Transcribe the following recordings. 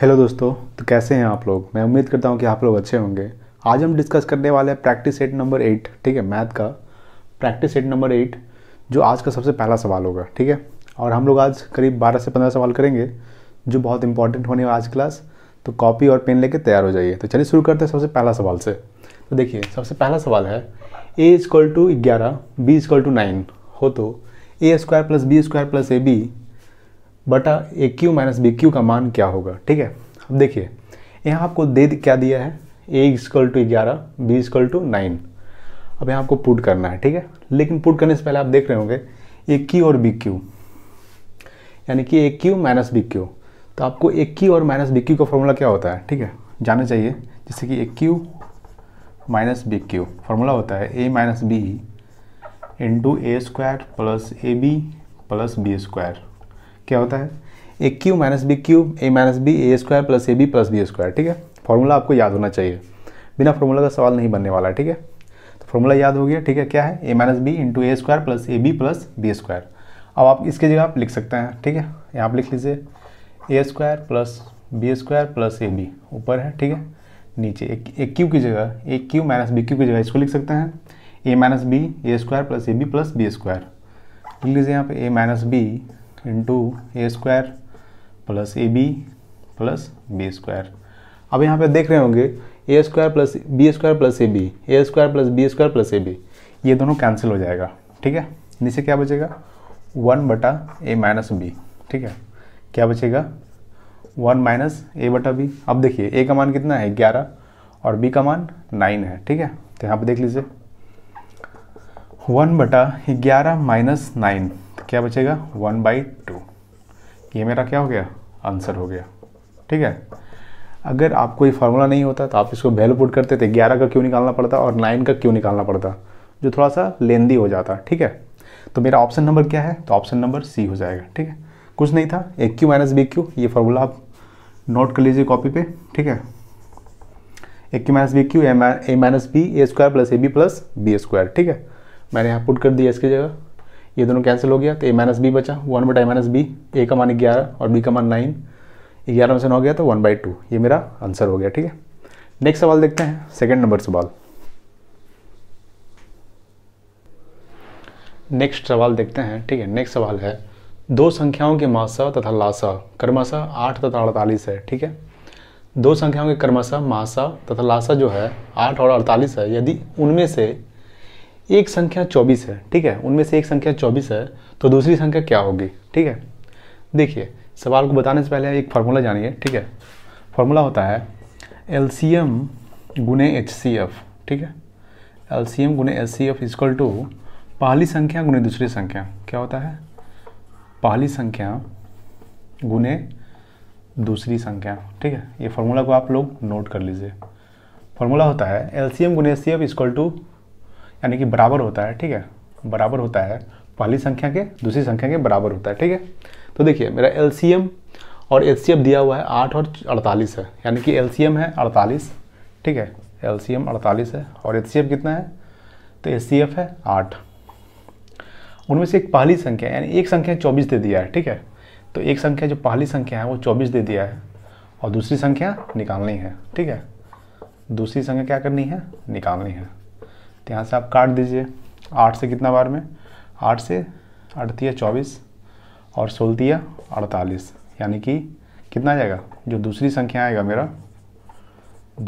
hello दोस्तों तो कैसे हैं आप लोग मैं उम्मीद करता हूँ कि आप लोग अच्छे होंगे आज हम डिस्कस करने वाले हैं प्रैक्टिस सेट नंबर एट ठीक है मैथ का प्रैक्टिस सेट नंबर एट जो आज का सबसे पहला सवाल होगा ठीक है और हम लोग आज करीब बारह से पंद्रह सवाल करेंगे जो बहुत इंपॉर्टेंट होने वाला आज क्लास तो कॉपी और पेन लेके तैयार हो जाइए तो चलिए शुरू करते हैं सबसे पहला सवाल से तो देखिए सबसे पहला सवाल है ए इजक्वल टू ग्यारह बी इजक्वल टू नाइन हो तो A square plus B square plus A B बटा A Q minus B Q का मान क्या होगा ठीक है अब देखिए यहाँ आपको दे क्या दिया है ए इक्वल टू ग्यारह बी इक्वल टू नाइन अब यहाँ आपको पुट करना है ठीक है लेकिन पुट करने से पहले आप देख रहे होंगे ए क्यू और बी क्यू यानी कि A Q minus B Q तो आपको ए क्यू और माइनस बी क्यू का फॉर्मूला क्या होता है ठीक है जाना चाहिए जैसे कि A Q minus B Q formula होता है A minus B into A square plus A B plus B square क्या होता है A Q minus B Q A minus B A square plus A B plus B square ठीक है formula आपको याद होना चाहिए बिना फॉर्मूला का सवाल नहीं बनने वाला ठीक है तो फॉर्मूला याद हो गया ठीक है क्या है A minus B into A square plus A B plus B square अब आप इसके जगह आप लिख सकते हैं ठीक है यहाँ आप लिख लीजिए A square plus B square plus A B ऊपर है ठीक है नीचे एक क्यू की जगह A Q minus B Q की जगह इसको लिख सकते हैं A minus B A square plus A B plus B square लिख लीजिए यहाँ पे A minus B into A square plus A B plus B square अब यहाँ पे देख रहे होंगे A square plus B square plus A B A square plus B square plus A B ये दोनों कैंसिल हो जाएगा ठीक है नीचे क्या बचेगा वन बटा ए माइनस बी ठीक है क्या बचेगा वन माइनस ए बटा बी अब देखिए ए का मान कितना है ग्यारह और बी का मान नाइन है ठीक है तो यहाँ पर देख लीजिए वन बटा ग्यारह माइनस नाइन क्या बचेगा वन बाई टू ये मेरा क्या हो गया आंसर हो गया ठीक है अगर आपको ये फार्मूला नहीं होता तो आप इसको वैल्यू पुट करते थे ग्यारह का क्यों निकालना पड़ता और नाइन का क्यों निकालना पड़ता जो थोड़ा सा लेंदी हो जाता ठीक है तो मेरा ऑप्शन नंबर क्या है तो ऑप्शन नंबर सी हो जाएगा ठीक है कुछ नहीं था A Q minus B Q ये फार्मूला आप नोट कर लीजिए कॉपी पे ठीक है A Q minus B Q A minus B A square plus A B plus B square ठीक है मैंने यहाँ पुट कर दिया इसकी जगह ये दोनों कैंसिल हो गया तो ए माइनस बी बचा वन बटा ए माइनस बी ए का मान ग्यारह और बी का मान नाइन ग्यारह में से नौ गया तो वन बाई टू ये मेरा आंसर हो गया ठीक है नेक्स्ट सवाल देखते हैं सेकेंड नंबर सवाल नेक्स्ट सवाल देखते हैं ठीक है नेक्स्ट सवाल है दो संख्याओं के मासा तथा लासा कर्मासा आठ तथा अड़तालीस है ठीक है दो संख्याओं के कर्मासा मासा तथा लासा जो है आठ और अड़तालीस है यदि उनमें से एक संख्या चौबीस है ठीक है उनमें से एक संख्या चौबीस है तो दूसरी संख्या क्या होगी ठीक है देखिए सवाल को बताने से पहले एक फार्मूला जानिए ठीक है फार्मूला होता है एल सी एम गुने एच सी एफ ठीक है एल सी एम गुने H C F equal to पहली संख्या गुने दूसरी संख्या क्या होता है पहली संख्या गुने दूसरी संख्या ठीक है ये फार्मूला को आप लोग नोट कर लीजिए फार्मूला होता है एल सी एम गुने H C F equal to यानी कि बराबर होता है ठीक है बराबर होता है पहली संख्या के दूसरी संख्या के बराबर होता है ठीक है तो देखिए मेरा एल और एच दिया हुआ है आठ और अड़तालीस है यानी कि एल है अड़तालीस ठीक है एल सी अड़तालीस है और एच कितना है तो एस है आठ उनमें से एक पहली संख्या यानी एक संख्या चौबीस दे दिया है ठीक है तो एक संख्या जो पहली संख्या है वो चौबीस दे दिया है और दूसरी संख्या निकालनी है ठीक है दूसरी संख्या क्या करनी है निकालनी है तो यहाँ से आप काट दीजिए आठ से कितना बार में आठ से अड़तीस चौबीस और सोलतिया अड़तालीस यानी कि कितना आ जाएगा जो दूसरी संख्या आएगा मेरा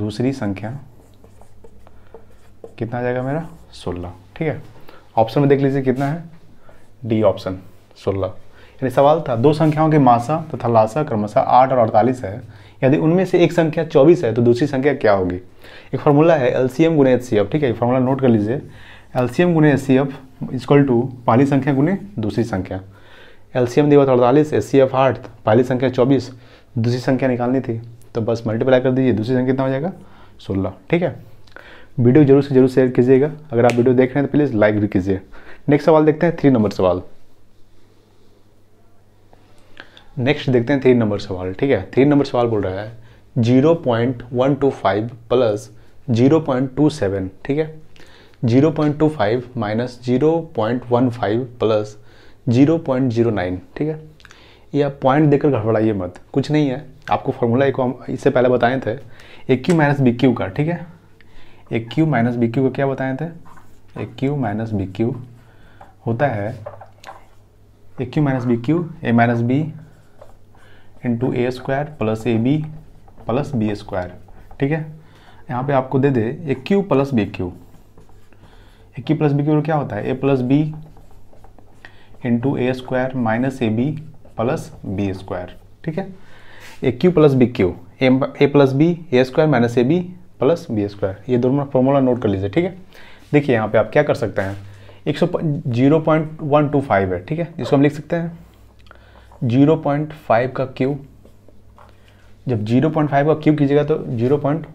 दूसरी संख्या कितना आ जाएगा मेरा सोलह ठीक है ऑप्शन में देख लीजिए कितना है डी ऑप्शन सोलह यानी सवाल था दो संख्याओं के मासा तथा तो लाशा क्रमशः आठ और अड़तालीस है यदि उनमें से एक संख्या चौबीस है तो दूसरी संख्या क्या होगी एक फार्मूला है एल सी एम गुने एच सी एफ ठीक है फार्मूला नोट कर लीजिए एल सी एम गुने H C F equal to पहली संख्या गुने दूसरी संख्या एल सी एम दिया था अड़तालीस एस सी एफ आठ पहली संख्या चौबीस दूसरी संख्या निकालनी थी तो बस मल्टीप्लाई कर दीजिए दूसरी संख्या कितना हो जाएगा सोलह ठीक है वीडियो जरूर से जरूर शेयर कीजिएगा अगर आप वीडियो देख रहे हैं तो प्लीज़ लाइक भी कीजिए नेक्स्ट सवाल देखते हैं थ्री नंबर सवाल नेक्स्ट देखते हैं थ्री नंबर सवाल ठीक है थ्री नंबर सवाल बोल रहा है zero point one two five plus zero point two seven ठीक है zero point two five minus zero point one five plus zero point zero nine ठीक है या पॉइंट देकर घबराइए मत कुछ नहीं है आपको फॉर्मूला एक हम इससे पहले बताए थे A Q minus B Q का ठीक है A Q minus B Q का क्या बताए थे A Q minus B Q होता है A Q minus B Q A minus B into A square plus A B plus B square ठीक है यहाँ पे आपको दे दे A Q plus B Q A Q plus B Q क्या होता है A plus B into A square minus A B plus B square ठीक है A Q plus B Q A plus B A square minus A B plus B square ये दोनों formula note कर लीजिए ठीक है देखिए यहाँ पे आप क्या कर सकते हैं एक सौ zero point one two five है ठीक है इसको हम लिख सकते हैं जीरो पॉइंट फाइव का क्यू जब जीरो पॉइंट फाइव का क्यू कीजिएगा तो zero point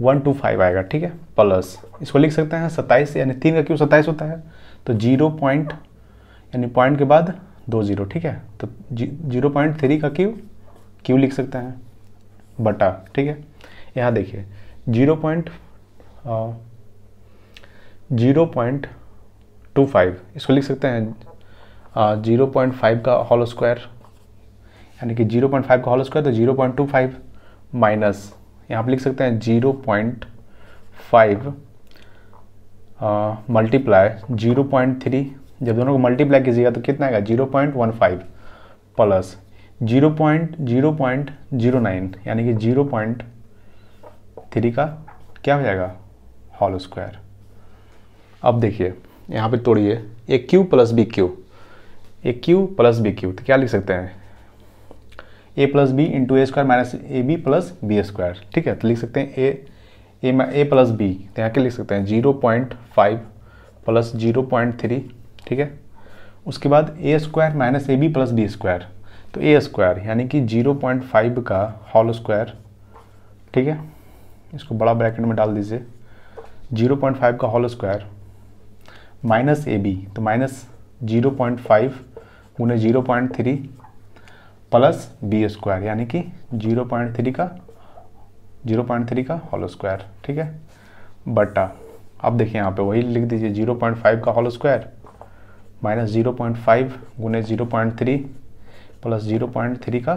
one two five आएगा ठीक है प्लस इसको लिख सकते हैं सत्ताईस यानी तीन का क्यू सत्ताईस होता है तो जीरो पॉइंट यानी पॉइंट के बाद दो जीरो ठीक है तो जीरो पॉइंट थ्री का क्यू क्यू लिख सकते हैं बटा ठीक है यहाँ देखिए जीरो पॉइंट हाँ, जीरो पॉइंट टू फाइव इसको लिख सकते हैं जीरो पॉइंट फाइव का होल स्क्वायर यानी कि जीरो पॉइंट फाइव का होल स्क्वायर तो zero point two five minus यहाँ पर लिख सकते हैं zero point five multiply zero point three जब दोनों को मल्टीप्लाई कीजिएगा तो कितना आएगा zero point one five plus zero point zero point zero nine यानी कि जीरो पॉइंट थ्री का क्या हो जाएगा हॉल स्क्वायर अब देखिए यहाँ पे तोड़िए A Q plus B Q A Q plus B Q तो क्या लिख सकते हैं A plus B into A square minus A B plus B square ठीक है तो लिख सकते हैं ए ए ए प्लस बी तो यहाँ के लिख सकते हैं zero point five plus zero point three ठीक है उसके बाद A square minus A B plus B square तो ए स्क्वायर यानी कि जीरो पॉइंट फाइव का हॉल स्क्वायर ठीक है इसको बड़ा ब्रैकेट में डाल दीजिए जीरो पॉइंट फाइव का whole square minus A B तो माइनस जीरो पॉइंट फाइव गुने zero point three plus B square यानी कि जीरो पॉइंट थ्री का जीरो पॉइंट थ्री का होल स्क्वायर ठीक है बटा uh, अब देखिए यहाँ पे वही लिख दीजिए जीरो पॉइंट फाइव का whole square minus zero point five गुने zero point three plus zero point three का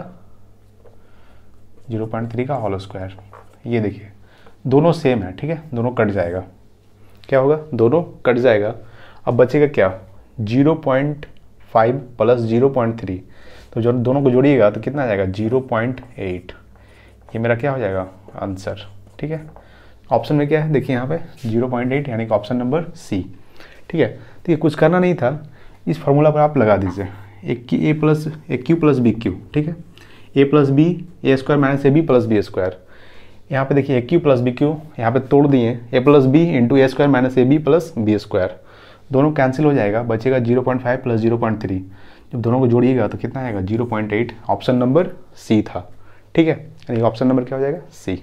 जीरो पॉइंट थ्री का होल स्क्वायर ये देखिए दोनों सेम है ठीक है दोनों कट जाएगा क्या होगा दोनों कट जाएगा अब बचेगा क्या zero point five plus zero point three तो जो दोनों को जोड़िएगा तो कितना आ जाएगा जीरो पॉइंट एट ये मेरा क्या हो जाएगा आंसर ठीक है ऑप्शन में क्या है देखिए यहाँ पे जीरो पॉइंट एट यानी कि ऑप्शन नंबर सी ठीक है तो ये कुछ करना नहीं था इस फॉर्मूला पर आप लगा दीजिए एक A plus A Q plus B Q ठीक है A plus B A square minus A B plus B square यहाँ पे देखिए A Q plus B Q यहाँ पे तोड़ दिए A plus B into A square minus A B plus B square दोनों कैंसिल हो जाएगा बचेगा 0.5 पॉइंट फाइव प्लस जीरो जब दोनों को जोड़िएगा तो कितना आएगा 0.8 ऑप्शन नंबर सी था ठीक है यानी ऑप्शन नंबर क्या हो जाएगा सी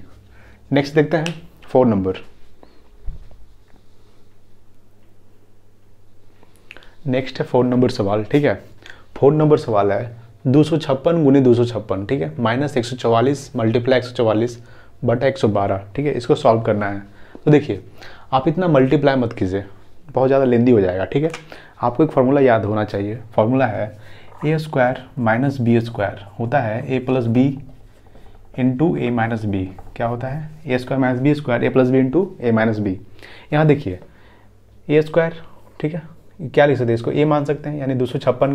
नेक्स्ट देखते हैं फोर नंबर नेक्स्ट है फोर नंबर सवाल ठीक है फोर नंबर सवाल है दो सौ छप्पन गुने दो सौ छप्पन ठीक है माइनस एक सौ चवालीस मल्टीप्लाई एक सौ चवालीस बटा एक सौ बारह ठीक है इसको सॉल्व करना है तो देखिए आप इतना मल्टीप्लाई मत कीजिए बहुत ज़्यादा लेंदी हो जाएगा ठीक है आपको एक फार्मूला याद होना चाहिए फार्मूला है A square minus B square होता है A plus B into A minus B क्या होता है A square minus B square A plus B into A minus B यहाँ देखिए ए स्क्वायर ठीक है क्या लिख सकते हैं इसको ए मान सकते हैं यानी दो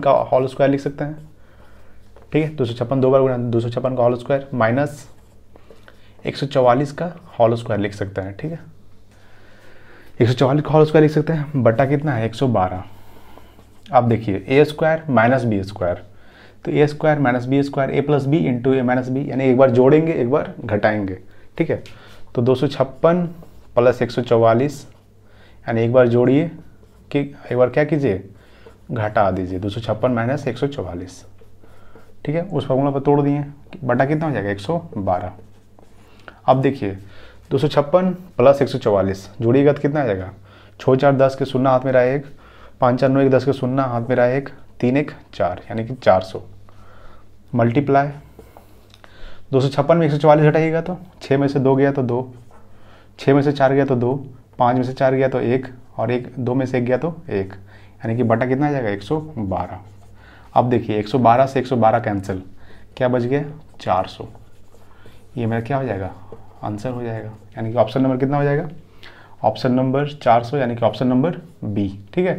का हॉल स्क्वायर लिख सकते हैं ठीक है दो सौ छप्पन दो बार गुणा दो सौ छप्पन का हॉल स्क्वायर माइनस एक सौ चौवालीस का हॉल स्क्वायर लिख सकते हैं ठीक है एक सौ चौवालीस का होल स्क्वायर लिख सकते हैं बटा कितना है एक सौ बारह अब देखिए A square minus B square तो A square minus B square A plus B into A minus B यानी एक बार जोड़ेंगे एक बार घटाएंगे ठीक है तो दो सौ छप्पन प्लस एक सौ चवालीस यानी एक बार जोड़िए कि एक बार क्या कीजिए घटा दीजिए दो सौ छप्पन माइनस एक सौ चौवालीस ठीक है उस फॉर्मूला पर तोड़ दिए बटा कितना हो जाएगा एक सौ बारह अब देखिए दो सौ छप्पन प्लस एक सौ चवालीस जुड़ेगा तो कितना आ जाएगा छः चार दस के शून्य हाथ में रहा एक पाँच चार नौ एक दस के शून्य हाथ में रहा एक तीन एक चार यानी कि चार सौ मल्टीप्लाई दो सौ छप्पन में एक सौ चवालीस हटाइएगा तो छः में से दो गया तो दो छः में से चार गया तो दो पाँच में से चार गया तो एक और एक दो में से एक गया तो एक यानी कि बटा कितना आ जाएगा एक सौ बारह अब देखिए एक सौ बारह से एक सौ बारह कैंसिल क्या बच गया चार सौ ये मेरा क्या हो जाएगा आंसर हो जाएगा यानी कि ऑप्शन नंबर कितना हो जाएगा ऑप्शन नंबर 400 यानी कि ऑप्शन नंबर बी ठीक है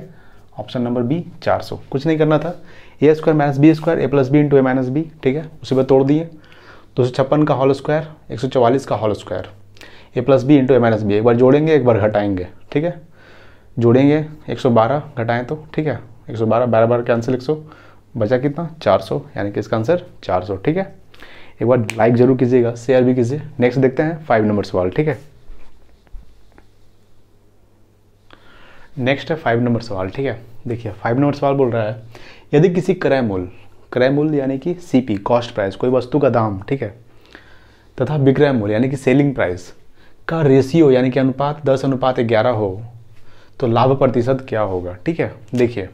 ऑप्शन नंबर बी 400 कुछ नहीं करना था A square minus B square A plus B into A minus B ठीक है उसी पर तोड़ दिए दो सौ छप्पन का होल स्क्वायर एक सौ चवालीस का whole square A plus B into A minus B एक बार जोड़ेंगे एक बार घटाएंगे ठीक है जोड़ेंगे एक सौ बारह घटाएँ तो ठीक है एक सौ बारह बारह बारह कैंसिल एक सौ बचा कितना चार सौ यानी कि इसका आंसर चार सौ ठीक है एक बार लाइक जरूर कीजिएगा शेयर भी कीजिए नेक्स्ट देखते हैं फाइव नंबर सवाल ठीक है नेक्स्ट है फाइव नंबर सवाल ठीक है देखिए फाइव नंबर सवाल बोल रहा है यदि किसी क्रय मूल्य क्रय मूल्य यानी कि सीपी कॉस्ट प्राइस कोई वस्तु का दाम ठीक है तथा विक्रय मूल्य यानी कि सेलिंग प्राइस का रेशियो यानी कि अनुपात दस अनुपात ग्यारह हो तो लाभ प्रतिशत क्या होगा ठीक है देखिए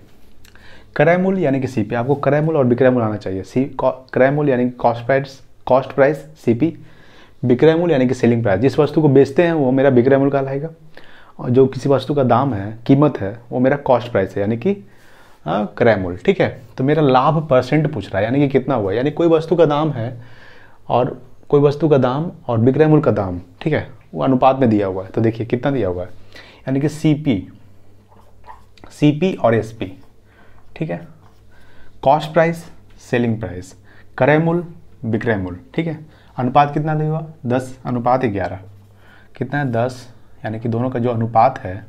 क्रय मूल्य यानी कि सी आपको क्रय मूल्य और विक्रय मूल्य आना चाहिए सी क्रय मूल्य यानी कि cost price cost price C विक्रय मूल्य यानी कि सेलिंग प्राइस जिस वस्तु को बेचते हैं वो मेरा विक्रय मूल्य कहलाएगा और जो किसी वस्तु का दाम है कीमत है वो मेरा कॉस्ट प्राइस है यानी कि हाँ, क्रय मूल्य ठीक है तो मेरा लाभ परसेंट पूछ रहा है यानी कि कितना हुआ यानी कोई वस्तु का दाम है और कोई वस्तु का दाम और विक्रय मूल्य का दाम ठीक है वो अनुपात में दिया हुआ है तो देखिए कितना दिया हुआ है यानी कि सी पी सी पी और एस पी ठीक है कॉस्ट प्राइस सेलिंग प्राइस क्रय मूल्य विक्रय मूल्य ठीक है अनुपात कितना नहीं हुआ दस अनुपात ग्यारह कितना है दस यानी कि दोनों का जो अनुपात है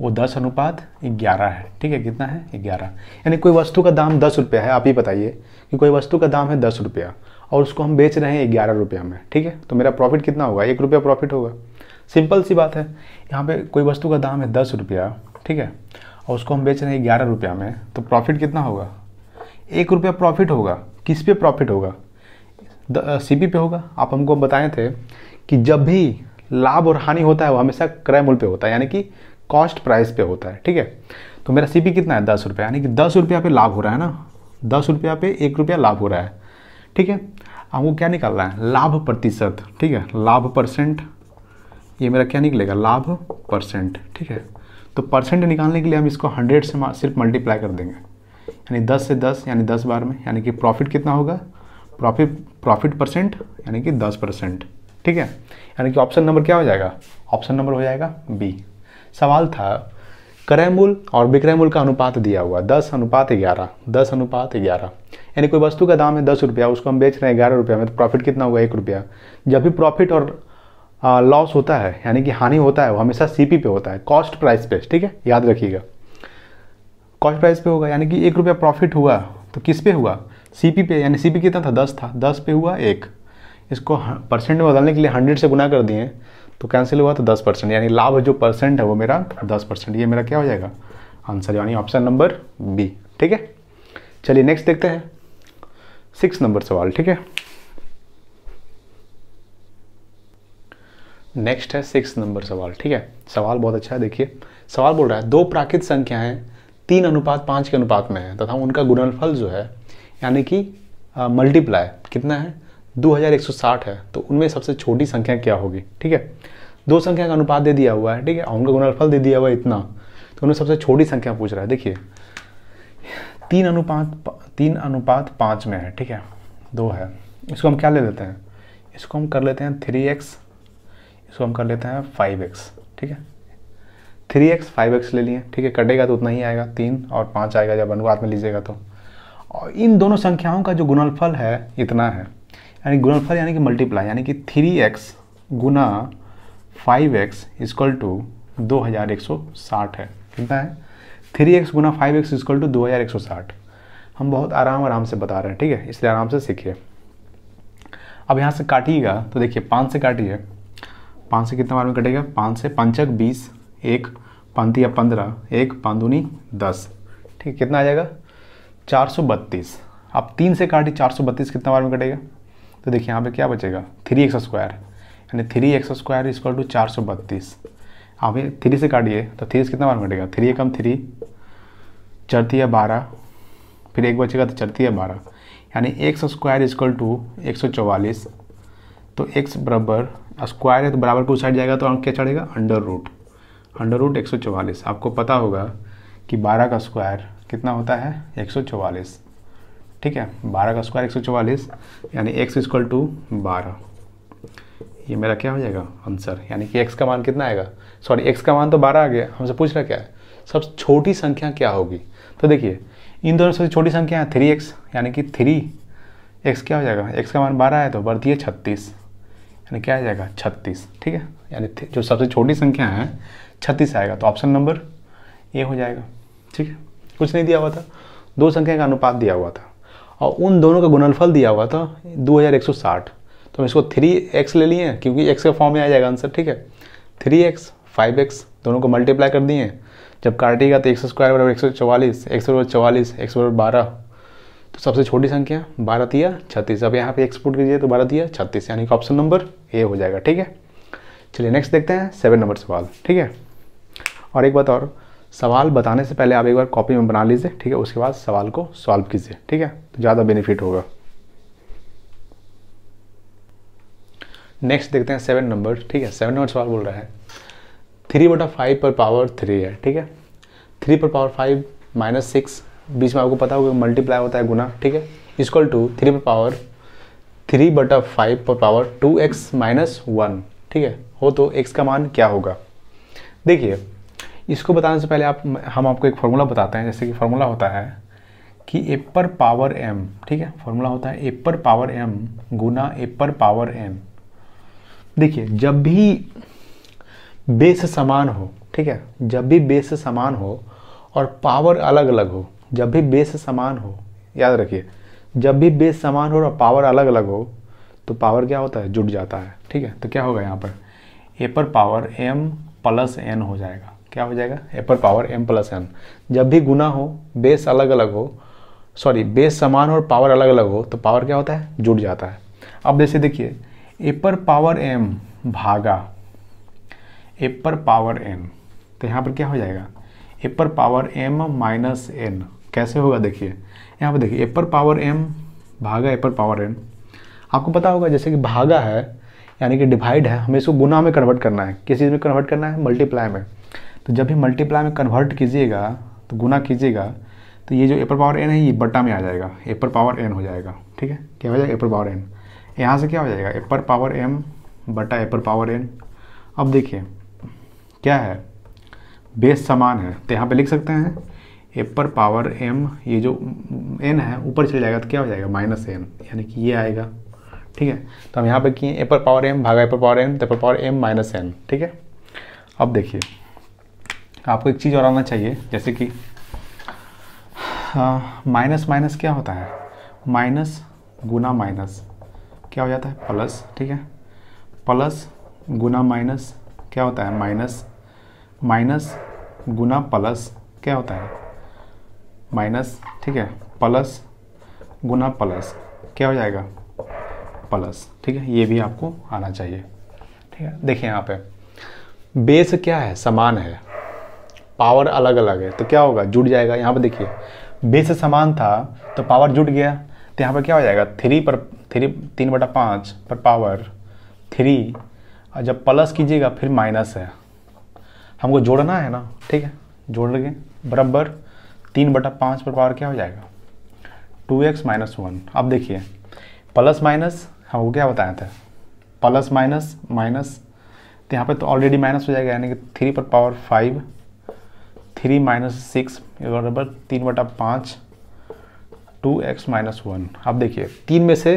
वो दस अनुपात ग्यारह है ठीक है कितना है ग्यारह यानी कोई वस्तु का दाम दस रुपया है आप ही बताइए कि कोई वस्तु का दाम है दस रुपया और उसको हम बेच रहे हैं ग्यारह रुपया में ठीक है तो मेरा प्रॉफिट कितना होगा एक रुपया प्रॉफिट होगा सिंपल सी बात है यहाँ पे कोई वस्तु का दाम है दस रुपया ठीक है और उसको हम बेच रहे हैं ग्यारह रुपया में तो प्रॉफिट कितना होगा एक रुपया प्रॉफिट होगा किस पे प्रॉफिट होगा सी पी पे होगा आप हमको बताए थे कि जब भी लाभ और हानि होता है वो हमेशा क्रय मूल्य पे होता है यानी कि कॉस्ट प्राइस पे होता है ठीक है तो मेरा सी कितना है दस रुपये यानी कि दस रुपया पे लाभ हो रहा है ना दस रुपया पे एक रुपया लाभ हो रहा है ठीक है हमको क्या निकालना है लाभ प्रतिशत ठीक है लाभ परसेंट ये मेरा क्या निकलेगा लाभ परसेंट ठीक है तो परसेंट निकालने के लिए हम इसको हंड्रेड से सिर्फ मल्टीप्लाई कर देंगे यानी दस से दस यानी दस बार में यानी कि प्रॉफिट कितना होगा प्रॉफिट प्रॉफिट परसेंट यानी कि दस परसेंट ठीक है यानी कि ऑप्शन नंबर क्या हो जाएगा ऑप्शन नंबर हो जाएगा बी सवाल था क्रय मूल्य और विक्रय मूल्य का अनुपात दिया हुआ दस अनुपात ग्यारह दस अनुपात ग्यारह यानी कोई वस्तु का दाम है दस रुपया उसको हम बेच रहे हैं ग्यारह रुपया में तो प्रॉफिट कितना हुआ एक रुपया जब भी प्रॉफिट और लॉस होता है यानी कि हानि होता है वो हमेशा सी पे होता है कॉस्ट प्राइस पे ठीक है याद रखिएगा कॉस्ट प्राइस पे होगा यानी कि एक रुपया प्रॉफिट हुआ तो किस पे हुआ सी पी पे यानी सी पी कितना था दस था दस पे हुआ एक इसको परसेंट में बदलने के लिए हंड्रेड से गुना कर दिए तो कैंसिल हुआ तो दस परसेंट यानी लाभ जो परसेंट है वो मेरा दस परसेंट ये मेरा क्या हो जाएगा आंसर यानी ऑप्शन नंबर बी ठीक है चलिए नेक्स्ट देखते हैं सिक्स नंबर सवाल ठीक है नेक्स्ट है सिक्स नंबर सवाल ठीक है सवाल बहुत अच्छा है देखिए सवाल बोल रहा है दो प्राकृत संख्याएं तीन अनुपात पाँच के अनुपात में है तथा उनका गुणनफल जो है यानी कि मल्टीप्लाई कितना है 2160 है तो उनमें सबसे छोटी संख्या क्या होगी ठीक है दो संख्या का अनुपात दे दिया हुआ है ठीक है और उनका गुणनफल दे दिया हुआ है इतना तो उन्हें सबसे छोटी संख्या पूछ रहा है देखिए तीन अनुपात तीन अनुपात पाँच में है ठीक है दो है इसको हम क्या ले लेते हैं इसको हम कर लेते हैं थ्री एक्स इसको हम कर लेते हैं फाइव एक्स ठीक है थ्री एक्स फाइव एक्स ले लिए ठीक है कटेगा तो उतना ही आएगा तीन और पाँच आएगा जब अनुपात में लीजिएगा तो और इन दोनों संख्याओं का जो गुणनफल है इतना है यानी गुणनफल यानी कि मल्टीप्लाई यानी कि थ्री एक्स गुना फाइव एक्स इजक्ल टू दो हज़ार एक सौ साठ है कितना है थ्री एक्स गुना फाइव एक्स इजक्ल टू दो हज़ार एक सौ साठ हम बहुत आराम आराम से बता रहे हैं ठीक है इसलिए आराम से सीखिए अब यहाँ से काटिएगा तो देखिए पाँच से काटिए पाँच से कितना बार में कटेगा पाँच से पंचक बीस एक पंती या पंद्रह एक पाँदुनी दस ठीक कितना आ जाएगा 432 आप तीन से काटे 432 कितना बार में कटेगा तो देखिए यहाँ पे क्या बचेगा थ्री एक्स स्क्वायर यानी three X square equal to चार सौ बत्तीस आप ये थ्री से काटिए तो थ्री से कितना बार कटेगा थ्री एकम थ्री चढ़ती है बारह फिर एक बचेगा तो चढ़ती है बारह यानी एक्स स्क्वायर इजक्ल टू एक सौ चौवालीस तो एक्स बराबर स्क्वायर है तो बराबर को साइड जाएगा तो अंक क्या चढ़ेगा अंडर रूट अंडर रूट एक सौ चौवालीस आपको पता होगा कि बारह का स्क्वायर कितना होता है एक ठीक है बारह का स्क्वायर एक सौ चौवालीस यानी एक्स इक्वल टू बारह ये मेरा क्या हो जाएगा आंसर यानी कि एक्स का मान कितना आएगा सॉरी एक्स का मान तो बारह आ गया हमसे पूछ रहा क्या है सब छोटी संख्या क्या होगी तो देखिए इन दोनों सबसे छोटी संख्या है थ्री एक्स यानी कि थ्री एक्स क्या हो जाएगा एक्स का मान बारह है तो बढ़ती है छत्तीस यानी क्या आ जाएगा छत्तीस ठीक है यानी जो सबसे छोटी संख्या है छत्तीस आएगा तो ऑप्शन नंबर ए हो जाएगा ठीक है कुछ नहीं दिया हुआ था दो संख्या का अनुपात दिया हुआ था और उन दोनों का गुणनफल दिया हुआ था 2160 तो हम इसको 3x ले लिए क्योंकि x के फॉर्म में आ जाएगा आंसर ठीक है 3x 5x दोनों को मल्टीप्लाई कर दिए जब काटेगा तो एक सौ स्क्वायर बराबर एक सौ चौवालीस एक सौ चवालीस एक सौ बारह तो सबसे छोटी संख्या बारह तिया छत्तीस अब यहाँ पे एक्स पुट कीजिए तो बारह तिया छत्तीस यानी कि ऑप्शन नंबर ए हो जाएगा ठीक है चलिए नेक्स्ट देखते हैं सेवन नंबर सवाल ठीक है और एक बात और सवाल बताने से पहले आप एक बार कॉपी में बना लीजिए ठीक है उसके बाद सवाल को सॉल्व कीजिए ठीक है तो ज़्यादा बेनिफिट होगा नेक्स्ट देखते हैं सेवन नंबर ठीक है सेवन नंबर सवाल बोल रहा है थ्री बटा फाइव पर पावर थ्री है ठीक है थ्री पर पावर फाइव माइनस सिक्स बीच में आपको पता होगा मल्टीप्लाई होता है गुना ठीक है इसक्वल टू थ्री पर पावर थ्री बटा फाइव पर power two x minus one ठीक है हो तो एक्स का मान क्या होगा देखिए इसको बताने से पहले आप हम आपको एक फार्मूला बताते हैं जैसे कि फार्मूला होता है कि ए पर पावर एम ठीक है फार्मूला होता है ए पर पावर एम गुना ए पर पावर एन देखिए जब भी बेस समान हो ठीक है जब भी बेस समान हो और पावर अलग अलग हो जब भी बेस समान हो याद रखिए जब भी बेस समान हो और पावर अलग अलग हो तो पावर क्या होता है जुट जाता है ठीक है तो क्या होगा यहाँ पर ए पर पावर एम प्लस एन हो जाएगा क्या हो जाएगा एपर पावर एम प्लस एन जब भी गुना हो बेस अलग अलग हो सॉरी बेस समान हो और पावर अलग अलग हो तो पावर क्या होता है जुड़ जाता है अब जैसे देखिए ए पर पावर एम भागा ए पर पावर एन तो यहाँ पर क्या हो जाएगा ए पर पावर एम माइनस एन कैसे होगा देखिए यहाँ पर देखिए ए पर पावर एम भागा ए पर पावर एन आपको पता होगा जैसे कि भागा है यानी कि डिवाइड है हमें इसको गुना में कन्वर्ट करना है किस चीज़ में कन्वर्ट करना है मल्टीप्लाई में तो जब भी मल्टीप्लाई में कन्वर्ट कीजिएगा तो गुना कीजिएगा तो ये जो एपर पावर एन है ये बट्टा में आ जाएगा एपर पावर एन हो जाएगा ठीक है क्या हो जाएगा एपर पावर एन यहाँ से क्या हो जाएगा एपर पावर एम बटा एपर पावर एन अब देखिए क्या है बेस समान है तो यहाँ पे लिख सकते हैं एपर पावर एम ये जो एन है ऊपर चले जाएगा तो क्या हो जाएगा माइनस एन यानी कि ये आएगा ठीक है तो हम यहाँ पे किए एपर पावर एम भागा एपर पावर एन तो एपर पावर एम माइनस एन ठीक है अब देखिए आपको एक चीज़ और आना चाहिए जैसे कि माइनस हाँ, माइनस क्या होता है माइनस गुना माइनस क्या हो जाता है प्लस ठीक है प्लस गुना माइनस क्या होता है माइनस माइनस गुना प्लस क्या होता है माइनस ठीक है प्लस गुना प्लस क्या हो जाएगा प्लस ठीक है ये भी आपको आना चाहिए ठीक है देखिए यहाँ पे बेस क्या है समान है पावर अलग अलग है तो क्या होगा जुड़ जाएगा यहाँ पर देखिए बेस समान था तो पावर जुट गया तो यहाँ पर क्या हो जाएगा थ्री पर थ्री तीन बटा पाँच पर पावर थ्री और जब प्लस कीजिएगा फिर माइनस है हमको जोड़ना है ना ठीक है जोड़ लेंगे बराबर तीन बटा पाँच पर पावर क्या हो जाएगा टू एक्स माइनस वन अब देखिए प्लस माइनस हमको क्या बताया था प्लस माइनस माइनस तो यहाँ पर तो ऑलरेडी माइनस हो जाएगा यानी कि थ्री पर power five three minus six बराबर तीन बटा पाँच टू एक्स माइनस वन अब देखिए तीन में से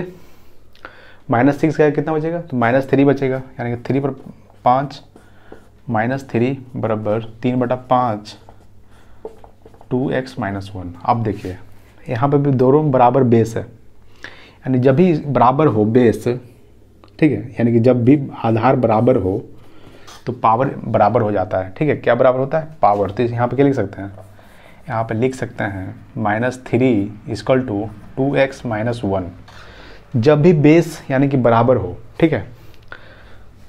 माइनस सिक्स का कितना बचेगा तो माइनस थ्री बचेगा यानी कि थ्री पर पाँच माइनस थ्री बराबर तीन बटा पाँच टू एक्स माइनस वन अब देखिए यहाँ पे भी दोनों बराबर बेस है यानी जब भी बराबर हो बेस ठीक है यानी कि जब भी आधार बराबर हो तो पावर बराबर हो जाता है ठीक है क्या बराबर होता है पावर तो यहाँ पे क्या लिख सकते हैं यहाँ पे लिख सकते हैं minus three equal to two x minus one जब भी बेस यानी कि बराबर हो ठीक है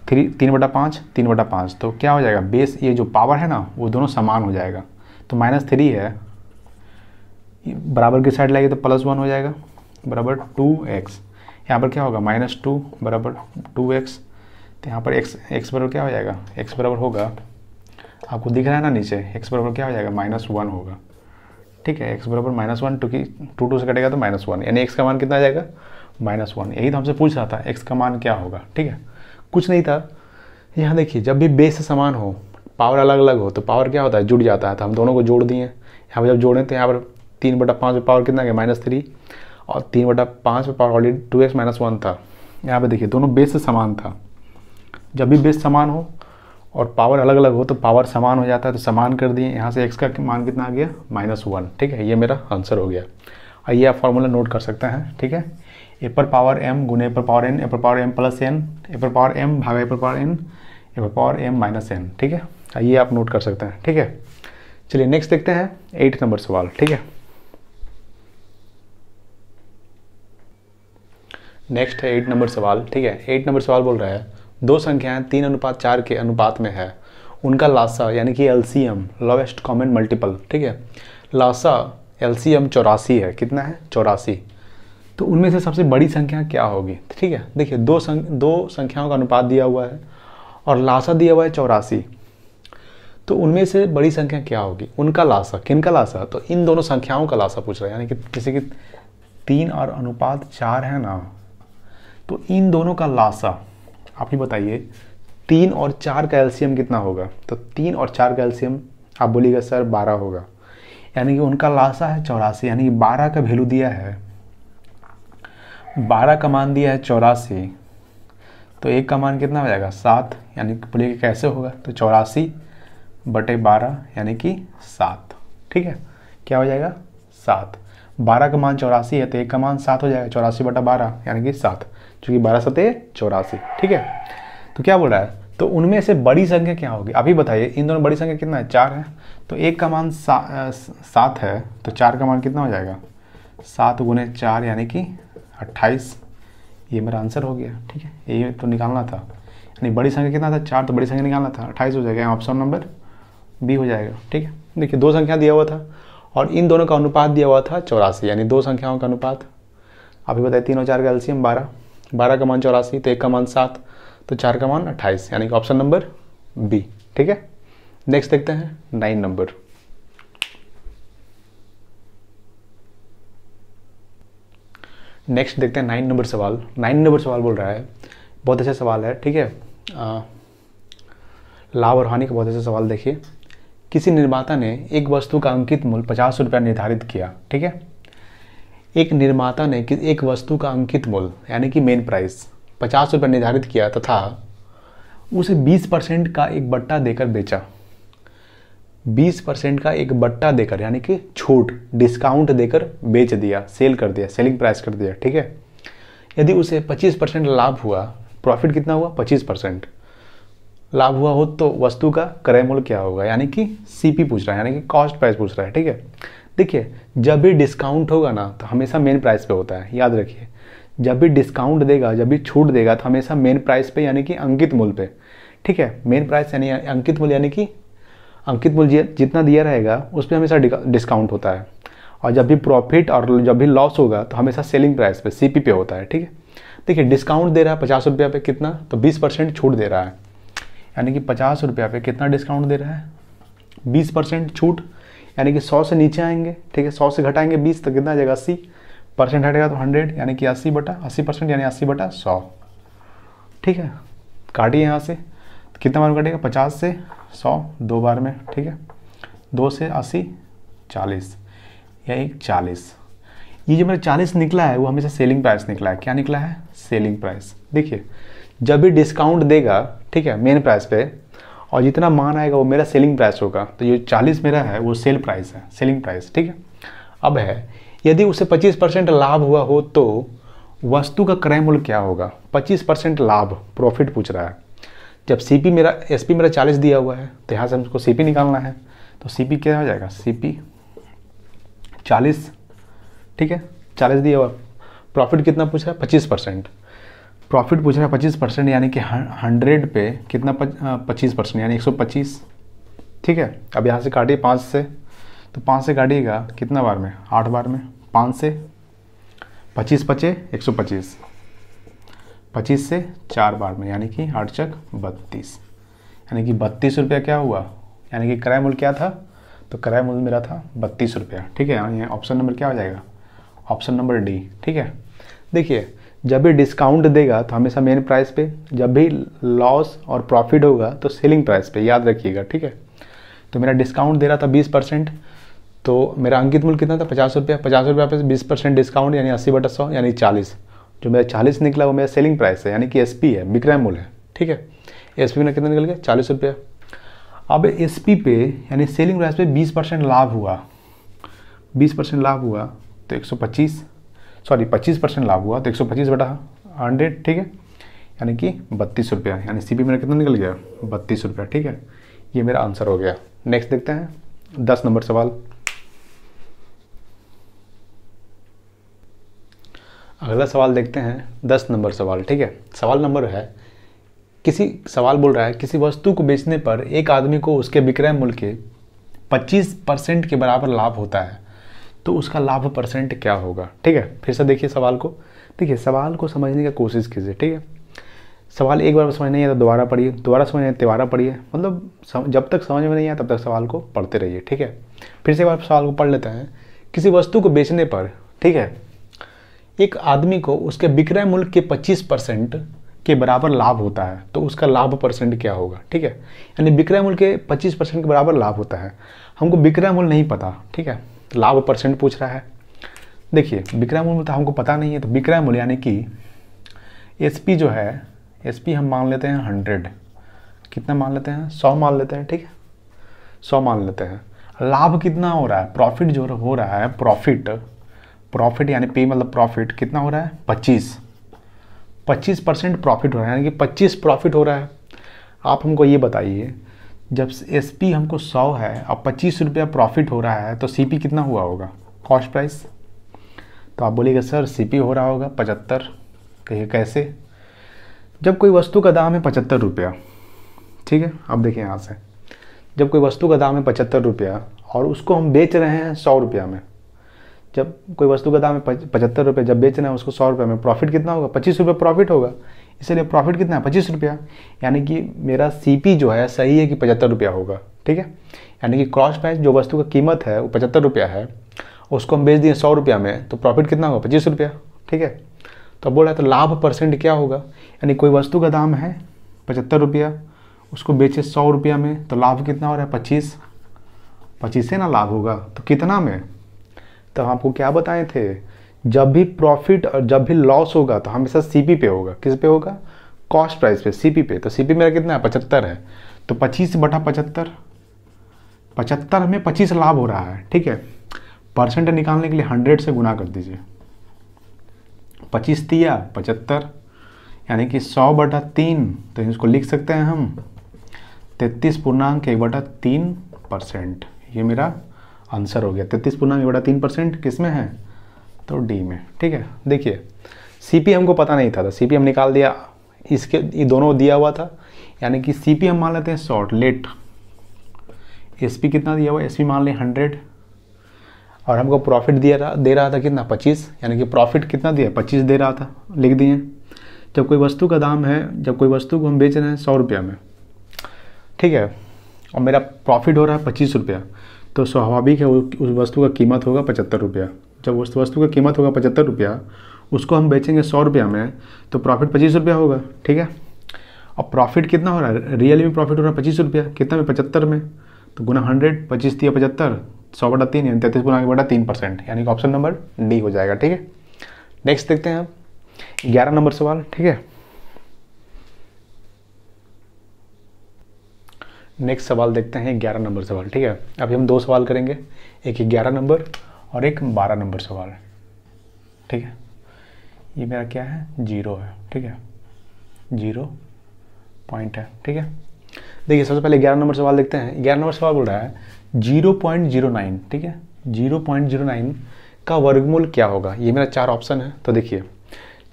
थ्री तीन बटा पाँच तीन बटा पाँच तो क्या हो जाएगा बेस ये जो पावर है ना वो दोनों समान हो जाएगा तो माइनस थ्री है बराबर की साइड लाएगी तो प्लस वन हो जाएगा बराबर टू एक्स यहाँ पर क्या होगा माइनस टू बराबर टू एक्स तो यहाँ पर एक्स एक्स बराबर क्या हो जाएगा एक्स बराबर होगा आपको दिख रहा है ना नीचे एक्स बराबर क्या हो जाएगा माइनस वन होगा ठीक है एक्स बराबर माइनस वन टू की टू टू से कटेगा तो माइनस वन यानी एक्स का मान कितना आ जाएगा माइनस वन यही तो हमसे पूछ रहा था एक्स का मान क्या होगा ठीक है कुछ नहीं था यहाँ देखिए जब भी बेस समान हो पावर अलग अलग हो तो पावर क्या होता है जुड़ जाता है तो हम दोनों को जोड़ दिए यहाँ पर जब जोड़ें तो यहाँ पर तीन बटा पाँच पावर कितना गया माइनस थ्री और तीन बटा पाँच power already two x minus one था यहाँ पर देखिए दोनों बेस समान था जब भी बेस समान हो और पावर अलग अलग हो तो पावर समान हो जाता है तो समान कर दिए यहाँ से एक्स का मान कितना आ गया माइनस वन ठीक है ये मेरा आंसर हो गया और ये आप फॉर्मूला नोट कर सकते हैं ठीक है ए पर पावर एम गुने पर पावर एन ए पर power M plus N A पर पावर एम भागा ए पर पावर एन ए पर पावर एम माइनस एन ठीक है आइए आप नोट कर सकते हैं ठीक है चलिए नेक्स्ट देखते हैं एट नंबर सवाल ठीक है नेक्स्ट है एट नंबर सवाल ठीक है एट नंबर सवाल बोल रहा है दो संख्याएं तीन अनुपात चार के अनुपात में है उनका लासा यानी कि L C M lowest common multiple ठीक है लासा एल सी एम चौरासी है कितना है चौरासी तो उनमें से सबसे बड़ी संख्या क्या होगी ठीक है देखिए दो संख दो संख्याओं का अनुपात दिया हुआ है और लासा दिया हुआ है चौरासी तो उनमें से बड़ी संख्या क्या होगी उनका लासा किन का लासा तो इन दोनों संख्याओं का लासा पूछ रहा है यानी कि जैसे कि तीन और अनुपात चार है ना तो इन दोनों का लासा आप ही बताइए तीन और चार का एल्शियम कितना होगा तो तीन और चार का एल्शियम आप बोलिएगा सर बारह होगा यानी कि उनका लाशा है चौरासी यानी कि बारह का वैल्यू दिया है बारह का मान दिया है चौरासी तो एक का मान कितना हो जाएगा सात यानी बोलिएगा कैसे होगा तो चौरासी बटे बारह यानी कि सात ठीक है क्या हो जाएगा सात बारह का मान चौरासी है तो एक का मान सात हो जाएगा चौरासी बटा बारह यानी कि सात कि बारह सतह चौरासी ठीक है तो क्या बोल रहा है तो उनमें से बड़ी संख्या क्या होगी अभी बताइए इन दोनों बड़ी संख्या कितना है चार है तो एक का मान सा, सात है तो चार का मान कितना हो जाएगा सात गुने चार यानी कि अट्ठाईस ये मेरा आंसर हो गया ठीक है ये तो निकालना था यानी बड़ी संख्या कितना था चार तो बड़ी संख्या निकालना था अट्ठाईस हो जाएगा ऑप्शन नंबर बी हो जाएगा ठीक है देखिए दो संख्या दिया हुआ था और इन दोनों का अनुपात दिया हुआ था चौरासी यानी दो संख्याओं का अनुपात अभी बताइए तीन और चार का एल्सियम बारह बारह का मान चौरासी तो एक का मान सात तो चार का मान अट्ठाईस यानी कि ऑप्शन नंबर बी ठीक है नेक्स्ट देखते हैं नाइन नंबर नेक्स्ट देखते हैं नाइन नंबर सवाल नाइन नंबर सवाल बोल रहा है बहुत अच्छा सवाल है ठीक है लाभ और हानि का बहुत अच्छा सवाल देखिए किसी निर्माता ने एक वस्तु का अंकित मूल्य पचास रुपया निर्धारित किया ठीक है एक निर्माता ने कि एक वस्तु का अंकित मूल्य यानी कि मेन प्राइस पचास रुपये निर्धारित किया तथा उसे बीस परसेंट का एक बट्टा देकर बेचा बीस परसेंट का एक बट्टा देकर यानी कि छूट डिस्काउंट देकर बेच दिया सेल कर दिया सेलिंग प्राइस कर दिया ठीक है यदि उसे पच्चीस परसेंट लाभ हुआ प्रॉफिट कितना हुआ पच्चीस परसेंट लाभ हुआ हो तो वस्तु का क्रय मूल्य क्या होगा यानी कि सीपी पूछ रहा है यानी कि कॉस्ट प्राइस पूछ रहा है ठीक है देखिए जब भी डिस्काउंट होगा ना तो हमेशा मेन प्राइस पे होता है याद रखिए जब भी डिस्काउंट देगा जब भी छूट देगा तो हमेशा मेन प्राइस पे यानी कि अंकित मूल्य पे ठीक है मेन प्राइस यानी अंकित मूल यानी कि अंकित मूल्य जितना दिया रहेगा उस पर हमेशा डिस्काउंट होता है और जब भी प्रॉफिट और जब भी लॉस होगा तो हमेशा सेलिंग प्राइस पे सी पे होता है ठीक है देखिए डिस्काउंट दे रहा है पचास रुपया पे कितना तो बीस परसेंट छूट दे रहा है यानी कि पचास रुपया पे कितना डिस्काउंट दे रहा है बीस परसेंट छूट यानी कि सौ से नीचे आएंगे ठीक है सौ से घटाएंगे बीस तो कितना आ जाएगा अस्सी परसेंट हटेगा तो हंड्रेड यानी कि अस्सी बटा अस्सी परसेंट यानी अस्सी बटा सौ ठीक है काटिए यहाँ से तो कितना बार कटेगा पचास से सौ दो बार में ठीक है दो से अस्सी चालीस या एक चालीस ये जो मेरा चालीस निकला है वो हमेशा सेलिंग प्राइस निकला है क्या निकला है सेलिंग प्राइस देखिए जब भी डिस्काउंट देगा ठीक है मेन प्राइस पे और जितना मान आएगा वो मेरा सेलिंग प्राइस होगा तो ये चालीस मेरा है वो सेल प्राइस है सेलिंग प्राइस ठीक है अब है यदि उसे पच्चीस परसेंट लाभ हुआ हो तो वस्तु का क्रय मूल्य क्या होगा पच्चीस परसेंट लाभ प्रॉफिट पूछ रहा है जब सी पी मेरा एस पी मेरा चालीस दिया हुआ है तो यहाँ से हमको सी पी निकालना है तो सी पी क्या हो जाएगा सी पी चालीस ठीक है चालीस दिया हुआ प्रॉफिट कितना पूछ रहा है पच्चीस परसेंट प्रॉफिट पूछ रहा है पच्चीस परसेंट यानी कि हंड्रेड पे कितना पच्चीस परसेंट यानी एक सौ पच्चीस ठीक है अब यहाँ से काटिए पाँच से तो पाँच से काटिएगा कितना बार में आठ बार में पाँच से पच्चीस पचे एक सौ पच्चीस पच्चीस से चार बार में यानी कि आठ चक बत्तीस यानी कि बत्तीस रुपया क्या हुआ यानी कि क्रय मूल्य क्या था तो क्रय मूल्य मेरा था बत्तीस रुपया ठीक है ऑप्शन नंबर क्या हो जाएगा ऑप्शन नंबर डी ठीक है देखिए जब भी डिस्काउंट देगा तो हमेशा मेन प्राइस पे जब भी लॉस और प्रॉफिट होगा तो सेलिंग प्राइस पे याद रखिएगा ठीक है तो मेरा डिस्काउंट दे रहा था बीस परसेंट तो मेरा अंकित मूल्य कितना था पचास रुपया पचास रुपया पे बीस परसेंट डिस्काउंट यानी अस्सी बटा सौ यानी चालीस जो मेरा चालीस निकला वो मेरा सेलिंग प्राइस है यानी कि एस है विक्रय मूल्य है ठीक है एस पी कितना निकल गया चालीस रुपया अब एस पी पे यानी सेलिंग प्राइस पे बीस परसेंट लाभ हुआ बीस परसेंट लाभ हुआ तो एक सौ पच्चीस सॉरी पच्चीस परसेंट लाभ हुआ तो एक सौ पच्चीस बटा हंड्रेड ठीक है यानी कि बत्तीस रुपया यानी सी मेरा कितना निकल गया बत्तीस रुपया ठीक है ये मेरा आंसर हो गया नेक्स्ट देखते हैं दस नंबर सवाल अगला सवाल देखते हैं दस नंबर सवाल ठीक है सवाल नंबर है किसी सवाल बोल रहा है किसी वस्तु को बेचने पर एक आदमी को उसके विक्रय मूल्य के 25 परसेंट के बराबर लाभ होता है तो उसका लाभ परसेंट क्या होगा ठीक है फिर से देखिए सवाल को देखिए सवाल को समझने की कोशिश कीजिए ठीक है सवाल एक बार समझ नहीं तो दोबारा पढ़िए दोबारा समझ नहीं तिबारा पढ़िए मतलब जब तक समझ में नहीं आया तब तक सवाल को पढ़ते रहिए ठीक है फिर से एक बार सवाल को पढ़ लेते हैं किसी वस्तु को बेचने पर ठीक है एक आदमी को उसके विक्रय मूल्य के 25 परसेंट के बराबर लाभ होता है तो उसका लाभ परसेंट क्या होगा ठीक है यानी विक्रय मूल्य के 25 परसेंट के बराबर लाभ होता है हमको विक्रय मूल्य नहीं पता ठीक है तो लाभ परसेंट पूछ रहा है देखिए विक्रय मूल्य तो हमको पता नहीं है तो विक्रय मूल्य यानी कि एस जो है एस हम मान लेते हैं हंड्रेड कितना मान लेते हैं सौ मान लेते हैं ठीक है सौ मान लेते हैं लाभ कितना हो रहा है प्रॉफिट जो हो रहा है प्रॉफिट प्रॉफिट यानी पे मतलब प्रॉफिट कितना हो रहा है पच्चीस पच्चीस परसेंट प्रॉफिट हो रहा है यानी कि पच्चीस प्रॉफिट हो रहा है आप हमको ये बताइए जब एस पी हमको सौ है और पच्चीस रुपया प्रॉफिट हो रहा है तो सी पी कितना हुआ होगा कॉस्ट प्राइस तो आप बोलेगा सर सी पी हो रहा होगा पचहत्तर कहिए कैसे जब कोई वस्तु का दाम है पचहत्तर रुपया ठीक है अब देखिए यहाँ से जब कोई वस्तु का दाम है पचहत्तर रुपया और उसको हम बेच रहे हैं सौ रुपया में जब कोई वस्तु का दाम पचहत्तर रुपये जब बेचना है उसको सौ रुपये में प्रॉफिट कितना होगा पच्चीस रुपये प्रॉफिट होगा इसलिए प्रॉफिट कितना है पच्चीस रुपया यानी कि मेरा सी जो है सही है कि पचहत्तर रुपया होगा ठीक है यानी कि क्रॉस प्राइस जो वस्तु का कीमत है वो पचहत्तर रुपया है उसको हम बेच दिए सौ रुपया में तो प्रॉफिट कितना होगा पच्चीस रुपया ठीक है तो बोल रहा है तो लाभ परसेंट क्या होगा यानी कोई वस्तु का दाम है पचहत्तर रुपया उसको बेचे सौ रुपया में तो लाभ कितना हो रहा है पच्चीस पच्चीस से ना लाभ होगा तो कितना में तो आपको क्या बताए थे जब भी प्रॉफिट और जब भी लॉस होगा तो हमेशा सीपी पे होगा किस पे होगा कॉस्ट प्राइस पे सीपी पे तो सीपी मेरा कितना है पचहत्तर है तो पच्चीस बटा पचहत्तर पचहत्तर हमें पच्चीस लाभ हो रहा है ठीक है परसेंट निकालने के लिए हंड्रेड से गुना कर दीजिए पच्चीस दिया पचहत्तर यानी कि सौ बटा तीन तो इसको लिख सकते हैं हम तैतीस पूर्णांक एक बटा तीन परसेंट ये मेरा आंसर हो गया तैतीस पूर्णांक बड़ा तीन परसेंट किस में है तो डी में ठीक है देखिए सीपी हमको पता नहीं था सी सीपी हम निकाल दिया इसके ये दोनों दिया हुआ था यानी कि सीपी हम मान लेते हैं शॉर्ट लेट एसपी कितना दिया हुआ एसपी मान लें हंड्रेड और हमको प्रॉफिट दिया रहा दे रहा था कितना पच्चीस यानी कि प्रॉफिट कितना दिया पच्चीस दे रहा था लिख दिए जब कोई वस्तु का दाम है जब कोई वस्तु को हम बेच रहे हैं सौ रुपया में ठीक है और मेरा प्रॉफिट हो रहा है पच्चीस रुपया तो स्वाभाविक है उस वस्तु का कीमत होगा पचहत्तर रुपया जब उस वस्तु का कीमत होगा पचहत्तर रुपया उसको हम बेचेंगे सौ रुपया में तो प्रॉफिट पच्चीस रुपया होगा ठीक है अब प्रॉफिट कितना हो रहा है रियल में प्रॉफिट हो रहा है पच्चीस रुपया कितना में पचहत्तर में तो गुना हंड्रेड पच्चीस तीन पचहत्तर सौ बटा तीन यानी तैंतीस गुना बटा तीन परसेंट यानी कि ऑप्शन नंबर डी हो जाएगा ठीक है नेक्स्ट देखते हैं आप ग्यारह नंबर सवाल ठीक है नेक्स्ट सवाल देखते हैं ग्यारह नंबर सवाल ठीक है अभी हम दो सवाल करेंगे एक ग्यारह नंबर और एक बारह नंबर सवाल ठीक है ये मेरा क्या है जीरो है ठीक है जीरो पॉइंट है ठीक है देखिए सबसे पहले ग्यारह नंबर सवाल देखते हैं ग्यारह नंबर सवाल बोल रहा है जीरो पॉइंट जीरो नाइन ठीक है जीरो पॉइंट जीरो नाइन का वर्गमूल क्या होगा ये मेरा चार ऑप्शन है तो देखिए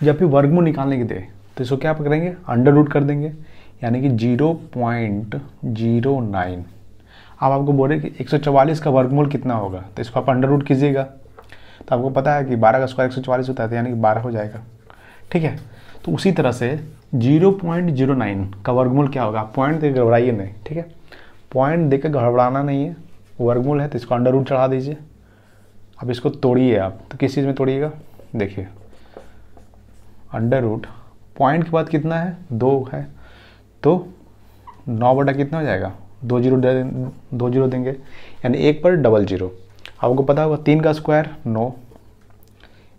जब भी वर्गमूल निकालने के दे तो इसको क्या करेंगे अंडर रूट कर देंगे यानी कि जीरो पॉइंट जीरो नाइन आपको बोल रहे कि एक का वर्गमूल कितना होगा तो इसको आप अंडर रूट कीजिएगा तो आपको पता है कि 12 का स्क्वायर एक होता है तो यानी कि 12 हो जाएगा ठीक है तो उसी तरह से 0.09 का वर्गमूल क्या होगा पॉइंट देकर घबराइए नहीं ठीक है पॉइंट देकर घबराना नहीं है वर्गमूल है तो इसको अंडर रूट चढ़ा दीजिए अब इसको तोड़िए आप तो किस चीज़ में तोड़िएगा देखिए अंडर रूट पॉइंट के बाद कितना है दो है तो नौ बटा कितना हो जाएगा दो जीरो दो जीरो देंगे यानी एक पर डबल जीरो आपको पता होगा तीन का स्क्वायर नौ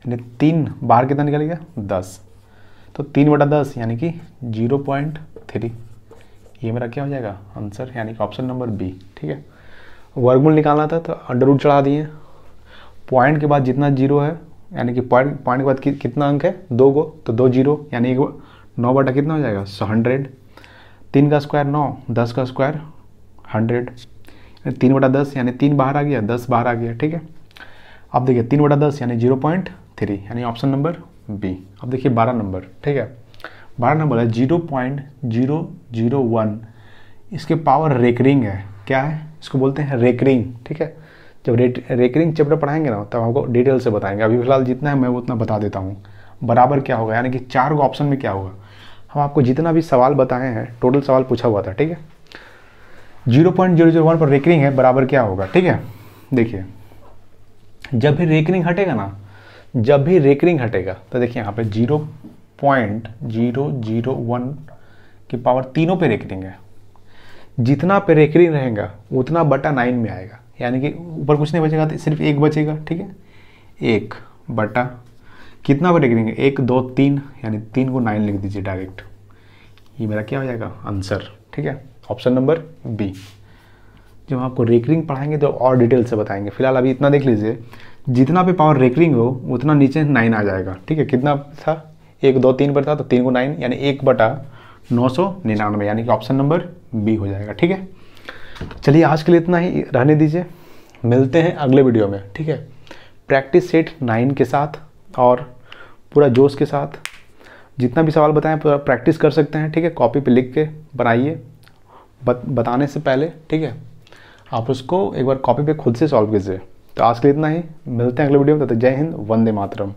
यानी तीन बाहर कितना निकल गया दस तो तीन बटा दस यानी कि जीरो पॉइंट थ्री ये मेरा क्या हो जाएगा आंसर यानी कि ऑप्शन नंबर बी ठीक है वर्गमूल निकालना था तो अंडर रूट चढ़ा दिए पॉइंट के बाद जितना जीरो है यानी कि पॉइंट पॉइंट के बाद कि, कितना अंक है दो को तो दो जीरो यानी एक नौ बटा कितना हो जाएगा सौ हंड्रेड तीन का स्क्वायर नौ दस का स्क्वायर हंड्रेड तीन बटा दस यानी तीन बाहर आ गया दस बाहर आ गया ठीक है अब देखिए तीन बटा दस यानी जीरो पॉइंट थ्री यानी ऑप्शन नंबर बी अब देखिए बारह नंबर ठीक है बारह नंबर है zero point zero zero one इसके पावर रेकरिंग है क्या है इसको बोलते हैं रेकरिंग ठीक है जब रेट रेकरिंग चैप्टर पढ़ाएंगे ना तब आपको डिटेल से बताएंगे अभी फिलहाल जितना है मैं उतना बता देता हूँ बराबर क्या होगा यानी कि चार को ऑप्शन में क्या होगा हम आपको जितना भी सवाल बताए हैं टोटल सवाल पूछा हुआ था ठीक है zero point zero zero one पर रेकरिंग है बराबर क्या होगा ठीक है देखिए जब भी रेकरिंग हटेगा ना जब भी रेकरिंग हटेगा तो देखिए यहाँ पे zero point zero zero one की पावर तीनों पे रेकरिंग है जितना पे रेकरिंग रहेगा उतना बटा नाइन में आएगा यानी कि ऊपर कुछ नहीं बचेगा तो सिर्फ एक बचेगा ठीक है एक बटा कितना को देखेंगे एक दो तीन यानी तीन को नाइन लिख दीजिए डायरेक्ट ये मेरा क्या हो जाएगा आंसर ठीक है ऑप्शन नंबर बी जब आपको रेकरिंग पढ़ाएंगे तो और डिटेल से बताएंगे फिलहाल अभी इतना देख लीजिए जितना भी पावर रेकरिंग हो उतना नीचे नाइन आ जाएगा ठीक है कितना था एक दो तीन पर था तो तीन को नाइन यानी एक बटा नौ सौ निन्यानवे यानी कि ऑप्शन नंबर बी हो जाएगा ठीक है चलिए आज के लिए इतना ही रहने दीजिए मिलते हैं अगले वीडियो में ठीक है प्रैक्टिस सेट नाइन के साथ और पूरा जोश के साथ जितना भी सवाल बताएं पूरा प्रैक्टिस कर सकते हैं ठीक है कॉपी पे लिख के बनाइए बत, बताने से पहले ठीक है आप उसको एक बार कॉपी पे खुद से सॉल्व कीजिए तो आज के लिए इतना ही मिलते हैं अगले वीडियो में तो जय हिंद वंदे मातरम